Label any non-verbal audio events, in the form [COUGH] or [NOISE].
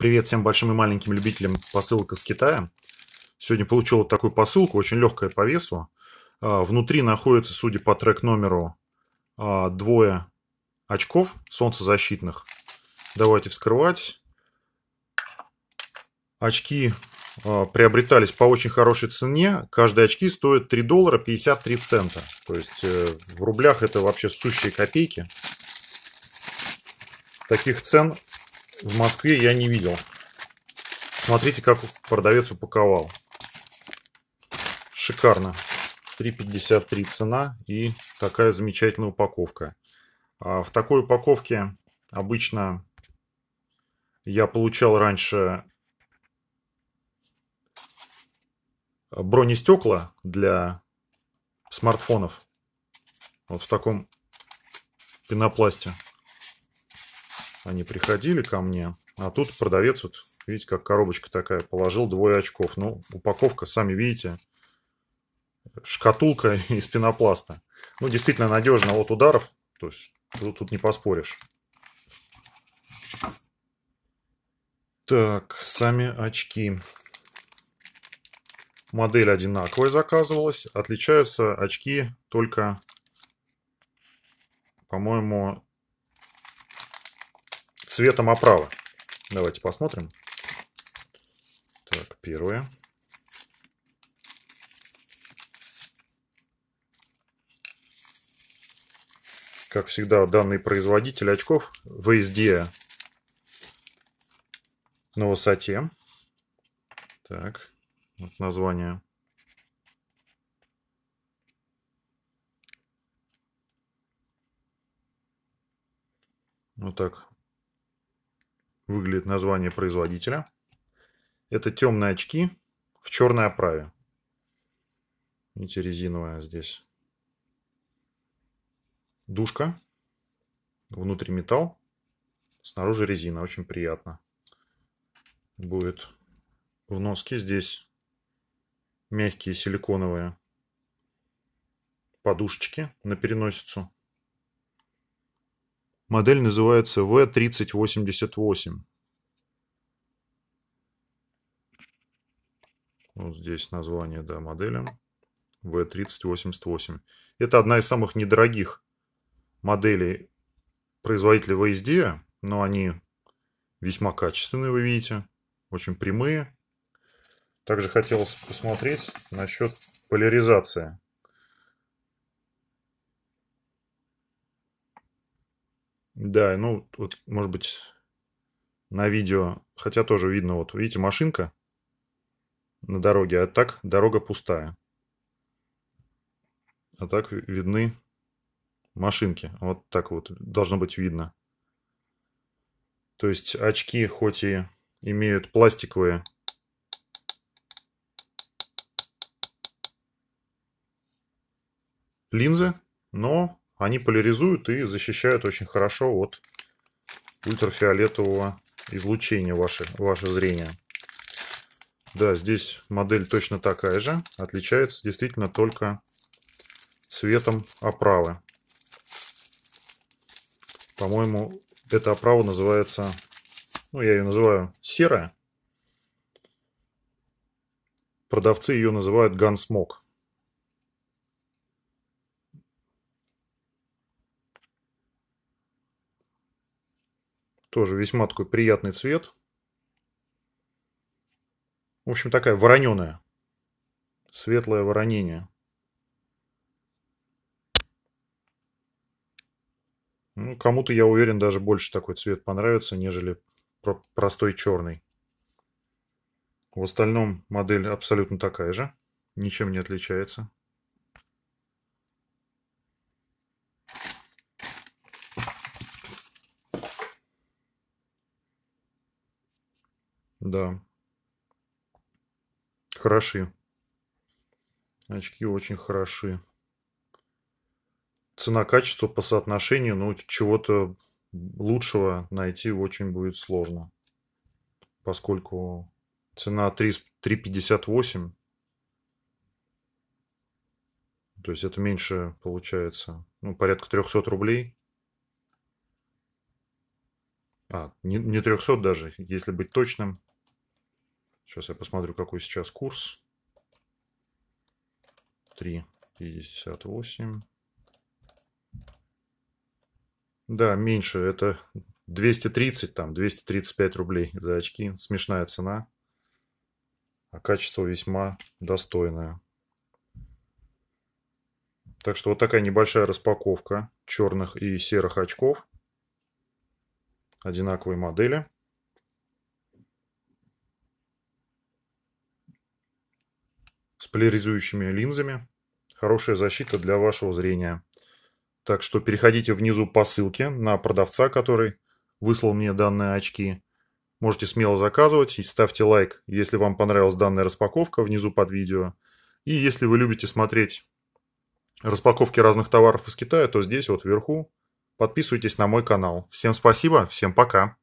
Привет всем большим и маленьким любителям посылок из Китая. Сегодня получил вот такую посылку, очень легкая по весу. А, внутри находится, судя по трек номеру, а, двое очков солнцезащитных. Давайте вскрывать. Очки а, приобретались по очень хорошей цене. Каждые очки стоят 3 доллара 53 цента. То есть э, в рублях это вообще сущие копейки. Таких цен в Москве я не видел. Смотрите, как продавец упаковал. Шикарно. 3,53 цена и такая замечательная упаковка. А в такой упаковке обычно я получал раньше бронестекла для смартфонов. Вот в таком пенопласте они приходили ко мне, а тут продавец, вот видите, как коробочка такая, положил двое очков. Ну, упаковка, сами видите, шкатулка [LAUGHS] из пенопласта. Ну, действительно надежно от ударов, то есть тут, тут не поспоришь. Так, сами очки. Модель одинаковая заказывалась. Отличаются очки только, по-моему, цветом оправы. Давайте посмотрим. Так, первое. Как всегда, данный производитель очков VSD на высоте. Так, вот название. Вот так выглядит название производителя. Это темные очки в черной оправе. Видите, резиновая здесь душка. Внутри металл, снаружи резина. Очень приятно будет. В носке здесь мягкие силиконовые подушечки на переносицу. Модель называется V3088. Вот здесь название, да, модели. V3088. Это одна из самых недорогих моделей производителя VSD, но они весьма качественные, вы видите. Очень прямые. Также хотелось посмотреть насчет поляризации. Да, ну, вот, может быть, на видео, хотя тоже видно, вот, видите, машинка на дороге, а так дорога пустая. А так видны машинки. Вот так вот должно быть видно. То есть очки хоть и имеют пластиковые линзы, но они поляризуют и защищают очень хорошо от ультрафиолетового излучения ваше, ваше зрение. Да, здесь модель точно такая же. Отличается действительно только цветом оправы. По-моему, эта оправа называется, ну я ее называю серая. Продавцы ее называют гансмок. Тоже весьма такой приятный цвет. В общем, такая вороненая. Светлое воронение. Ну, кому-то, я уверен, даже больше такой цвет понравится, нежели простой черный. В остальном модель абсолютно такая же, ничем не отличается. Да. Хороши. Очки очень хороши. Цена-качество по соотношению, ну, чего-то лучшего найти очень будет сложно. Поскольку цена 3,58. То есть это меньше получается. Ну, порядка 300 рублей а, не, не 300 даже, если быть точным. Сейчас я посмотрю, какой сейчас курс. 3,58. Да, меньше. Это 230, там, 235 рублей за очки. Смешная цена. А качество весьма достойное. Так что вот такая небольшая распаковка черных и серых очков одинаковые модели. С поляризующими линзами. Хорошая защита для вашего зрения. Так что переходите внизу по ссылке на продавца, который выслал мне данные очки. Можете смело заказывать и ставьте лайк, если вам понравилась данная распаковка внизу под видео. И если вы любите смотреть распаковки разных товаров из Китая, то здесь вот вверху Подписывайтесь на мой канал. Всем спасибо, всем пока.